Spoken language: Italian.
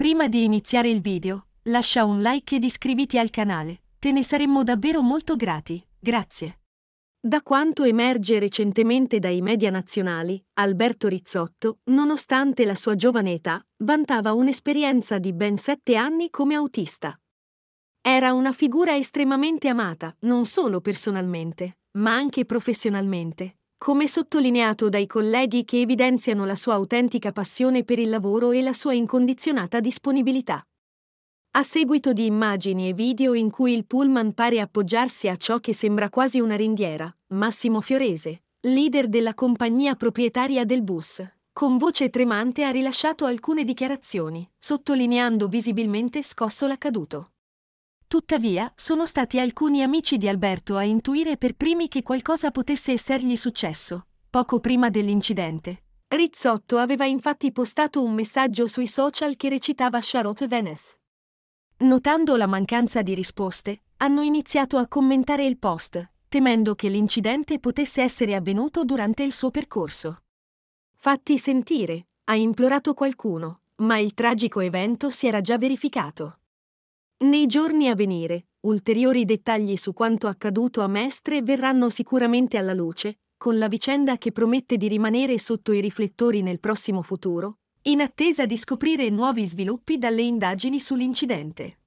Prima di iniziare il video, lascia un like ed iscriviti al canale, te ne saremmo davvero molto grati, grazie. Da quanto emerge recentemente dai media nazionali, Alberto Rizzotto, nonostante la sua giovane età, vantava un'esperienza di ben sette anni come autista. Era una figura estremamente amata, non solo personalmente, ma anche professionalmente, come sottolineato dai colleghi che evidenziano la sua autentica passione per il lavoro e la sua incondizionata disponibilità. A seguito di immagini e video in cui il pullman pare appoggiarsi a ciò che sembra quasi una ringhiera, Massimo Fiorese, leader della compagnia proprietaria del bus, con voce tremante ha rilasciato alcune dichiarazioni, sottolineando visibilmente scosso l'accaduto. Tuttavia, sono stati alcuni amici di Alberto a intuire per primi che qualcosa potesse essergli successo, poco prima dell'incidente. Rizzotto aveva infatti postato un messaggio sui social che recitava Charlotte Venice. Notando la mancanza di risposte, hanno iniziato a commentare il post, temendo che l'incidente potesse essere avvenuto durante il suo percorso. Fatti sentire, ha implorato qualcuno, ma il tragico evento si era già verificato. Nei giorni a venire, ulteriori dettagli su quanto accaduto a Mestre verranno sicuramente alla luce, con la vicenda che promette di rimanere sotto i riflettori nel prossimo futuro, in attesa di scoprire nuovi sviluppi dalle indagini sull'incidente.